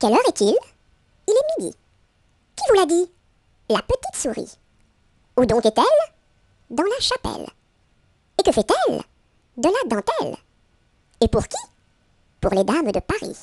Quelle heure est-il Il est midi. Qui vous l'a dit La petite souris. Où donc est-elle Dans la chapelle. Et que fait-elle De la dentelle. Et pour qui Pour les dames de Paris.